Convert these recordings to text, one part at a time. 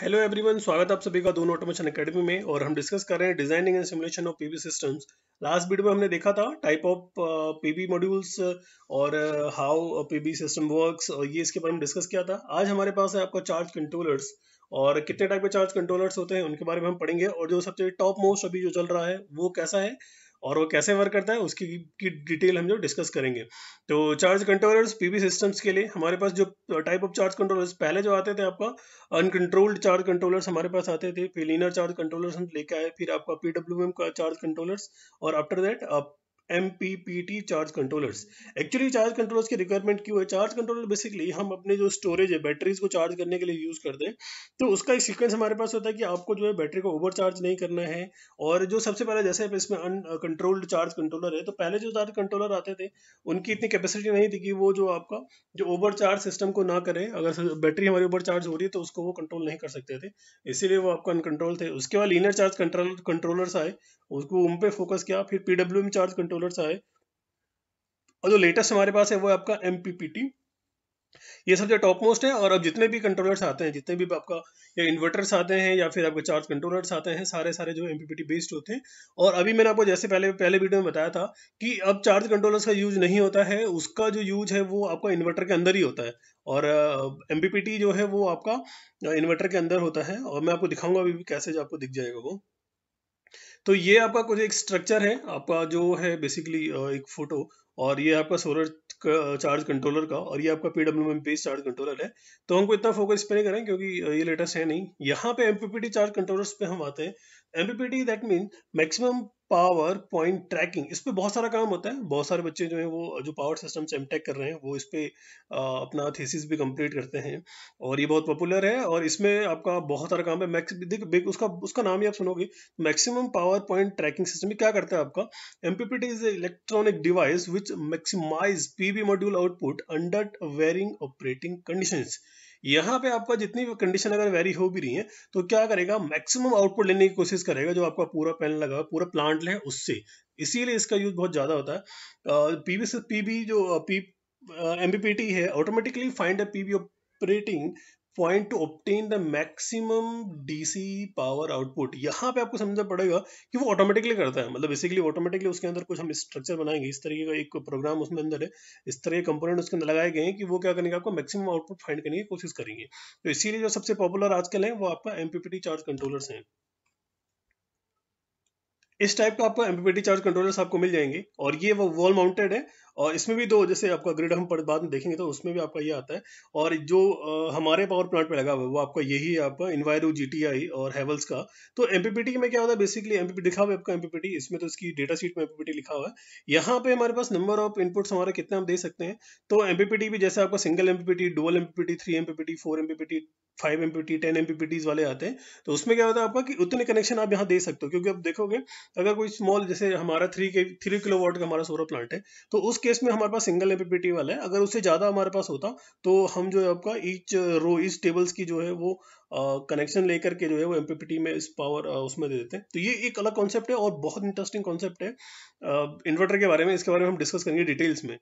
hello everyone स्वागत आप सभी का दोनों ऑटोमेशन एकेडमी में और हम डिस्कस कर रहे हैं designing and simulation of PV systems last video में हमने देखा था टाइप ऑफ पीवी मॉड्यूल्स और हाउ पीवी सिस्टम वर्क्स और ये इसके बारे में डिस्कस किया था आज हमारे पास है आपका चार्ज कंट्रोलर्स और कितने टाइप के चार्ज कंट्रोलर्स होते हैं उनके बारे में हम पढ़ेंगे और जो सबसे टॉप मोस्ट अभी जो चल रहा है वो कैसा है और वो कैसे वर्क करता है उसकी की डिटेल हम जो डिस्कस करेंगे तो चार्ज कंट्रोलर्स पीबी सिस्टम्स के लिए हमारे पास जो टाइप ऑफ चार्ज कंट्रोलर्स पहले जो आते थे आपका अनकंट्रोल्ड चार्ज कंट्रोलर्स हमारे पास आते थे फिर लीनर चार्ज कंट्रोलर्स हम लेके आए फिर आपका पी का चार्ज कंट्रोलर्स और आफ्टर दैट आप MPPT charge controllers actually charge controllers की रिक्वायरमेंट क्यों है चार्ज कंट्रोलर बेसिकली हम अपने जो स्टोरेज है बैटरीज को चार्ज करने के लिए यूज करते हैं तो उसका एक सीक्वेंस हमारे पास होता है कि आपको जो है बैटरी को ओवर चार्ज नहीं करना है और जो सबसे पहले जैसे इसमें अनकंट्रोल्ड चार्ज कंट्रोलर है तो पहले जो चार्ज कंट्रोलर आते थे उनकी इतनी कैपेसिटी नहीं थी कि वो जो आपका जो ओवर चार्ज सिस्टम को ना करें अगर बैटरी हमारी ओवर चार्ज हो रही है तो उसको वो कंट्रोल नहीं कर सकते थे इसीलिए वो आपका अनकंट्रोल थे उसके बाद लीनर चार्ज कंट्रोल कंट्रोलर्स आए उसको उन पे फोकस किया फिर पीडब्ल्यू में चार्ज कंट्रोलर्स आए और जो लेटेस्ट हमारे पास है वो आपका एम ये सब जो टॉप मोस्ट है और अब जितने भी कंट्रोलर्स आते हैं जितने भी आपका या इन्वर्टर्स आते हैं या फिर आपके चार्ज कंट्रोलर्स आते हैं सारे सारे जो एम बेस्ड होते हैं और अभी मैंने आपको जैसे पहले पहले वीडियो में बताया था कि अब चार्ज कंट्रोलर्स का यूज नहीं होता है उसका जो यूज है वो आपका इन्वर्टर के अंदर ही होता है और एम जो है वो आपका इन्वर्टर के अंदर होता है और मैं आपको दिखाऊंगा अभी कैसे जो आपको दिख जाएगा वो तो ये आपका कुछ एक स्ट्रक्चर है आपका जो है बेसिकली एक फोटो और ये आपका सोलर चार्ज कंट्रोलर का और ये आपका P W M P charge controller है तो हमको इतना फोकस पे नहीं करें क्योंकि ये लेटेस्ट है नहीं यहाँ पे एमपीपीटी चार्ज कंट्रोलर्स पे हम आते हैं MPPT that mean maximum power point tracking इस पर बहुत सारा काम होता है बहुत सारे बच्चे जो है वो जो पावर सिस्टम से एमटेक कर रहे हैं वो इस पर अपना थीसिस भी कंप्लीट करते हैं और ये बहुत पॉपुलर है और इसमें आपका बहुत सारा काम है मैक्स देखिए उसका उसका नाम ही आप सुनोगे maximum power point tracking system क्या करता है आपका MPPT is a electronic device which maximize V module output under varying operating conditions यहाँ पे आपका जितनी भी कंडीशन अगर वेरी हो भी रही है तो क्या करेगा मैक्सिमम आउटपुट लेने की कोशिश करेगा जो आपका पूरा पैनल लगा हुआ पूरा प्लांट है उससे इसीलिए इसका यूज बहुत ज्यादा होता है पीबी से पीबी जो पी एमबीपीटी है automatically find PV operating point to obtain the maximum DC power output यहाँ पे आपको समझना पड़ेगा कि वो ऑटोमेटिकली करता है मतलब बेसिकली ऑटोमेटिकली उसके अंदर कुछ हम स्ट्रक्चर बनाएंगे इस तरीके का एक प्रोग्राम उसमें अंदर है इस तरह के कंपोनेंट उसके अंदर लगाए गए हैं कि वो क्या करेंगे आपको मैक्सिमम आउटपुट फाइंड करने की कोशिश करेंगे तो इसीलिए जो सबसे पॉपुलर आजकल है वो आपका एमपीपीटी चार्ज कंट्रोलर्स हैं इस टाइप का आपको एमपीपीटी चार्ज कंट्रोलर्स आपको मिल जाएंगे और ये वो वॉल माउंटेड है और इसमें भी दो जैसे आपका ग्रिड हम बाद में देखेंगे तो उसमें भी आपका ये आता है और जो हमारे पावर प्लांट में लगा हुआ है वो आपका यही है आपका इन्वायरो जी और हैवल्स का तो एमपीपीटी में क्या होता है बेसिकली एमपीपी लिखा हुआ है आपका एमपीपीटी इसमें तो इसकी डेटा शीट में एमपीपीटी लिखा हुआ है यहाँ पे हमारे पास नंबर ऑफ इनपुट्स हमारे कितने हम दे सकते हैं तो एमपीपीटी भी जैसे आपका single MPPT dual MPPT three MPPT four MPPT five MPPT ten MPPTs वाले आते हैं तो उसमें क्या होता है आपका कि उतने कनेक्शन आप यहाँ दे सकते हो क्योंकि आप देखोगे अगर कोई स्मॉल जैसे हमारा थ्री के थ्री किलो का हमारा सोलर प्लांट है तो उस केस में हमारे पास सिंगल एपीपीटी वाला है अगर उससे ज़्यादा हमारे पास होता तो हम जो है आपका ईच रो इस टेबल्स की जो है वो कनेक्शन uh, लेकर के जो है वो एमपीपीटी में इस पावर uh, उसमें दे देते हैं तो ये एक अलग कॉन्सेप्ट है और बहुत इंटरेस्टिंग कॉन्सेप्ट है इन्वर्टर uh, के बारे में इसके बारे में हम डिस्कस करेंगे डिटेल्स में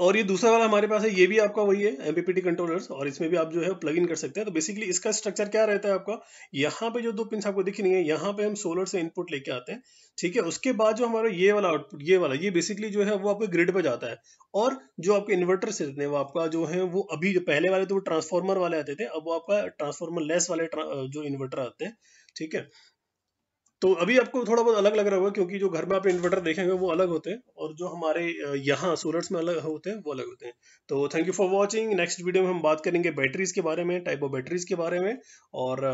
और ये दूसरा वाला हमारे पास है ये भी आपका वही है एमपीपीटी कंट्रोलर्स और इसमें भी आप जो है प्लग इन कर सकते हैं तो बेसिकली इसका स्ट्रक्चर क्या रहता है आपका यहाँ पे जो दो पिन आपको दिख रही है यहाँ पे हम सोलर से इनपुट लेके आते हैं ठीक है उसके बाद जो हमारा ये वाला आउटपुट ये वाला ये बेसिकली जो है वो आपके ग्रिड पे जाता है और जो आपके इन्वर्टर से रहते हैं वो आपका जो है वो अभी जो पहले वाले तो वो ट्रांसफॉर्मर वाले आते थे अब वो आपका ट्रांसफॉर्मर लेस वाले जो इन्वर्टर आते हैं ठीक है तो अभी आपको थोड़ा बहुत अलग लग रहा होगा क्योंकि जो घर में आप इन्वर्टर देखेंगे वो अलग होते हैं और जो हमारे यहाँ सूरट्स में अलग होते हैं वो अलग होते हैं तो thank you for watching next video में हम बात करेंगे बैटरीज के बारे में टाइप ऑफ बैटरीज के बारे में और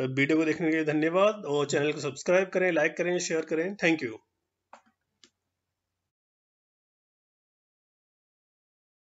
वीडियो को देखने के लिए धन्यवाद और चैनल को सब्सक्राइब करें लाइक करें शेयर करें थैंक यू